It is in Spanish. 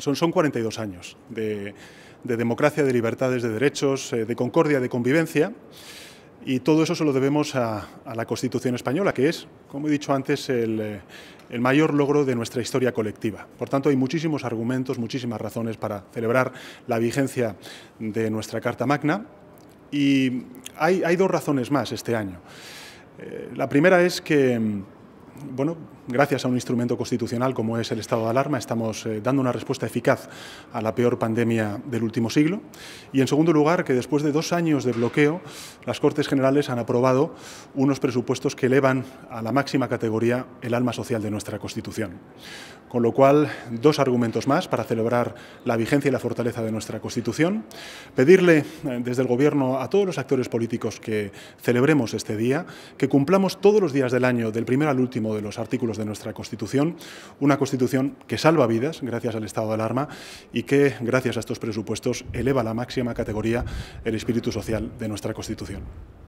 Son, 42 años de, democracia, de libertades, de derechos, eh, de concordia, de convivencia. Y todo eso se lo debemos a, la Constitución española, que es, como he dicho antes, eh, el, mayor logro de nuestra historia colectiva. Por tanto, hay muchísimos argumentos, muchísimas razones para celebrar la vigencia de nuestra Carta Magna. Y hay, dos razones más este año. Eh, la primera es que, mm, bueno, gracias a un instrumento constitucional como es el estado de alarma, estamos eh, dando una respuesta eficaz a la peor pandemia del último siglo. Y en segundo lugar, que después de dos años de bloqueo, las Cortes Generales han aprobado unos presupuestos que elevan a la máxima categoría el alma social de nuestra Constitución. Con lo cual, dos argumentos más para celebrar la vigencia y la fortaleza de nuestra Constitución. Pedirle eh, desde el Gobierno a todos los actores políticos que celebremos este día, que cumplamos todos los días del año, del primero al último de los artículos de nuestra Constitución, una Constitución que salva vidas gracias al estado de alarma y que, gracias a estos presupuestos, eleva a la máxima categoría el espíritu social de nuestra Constitución.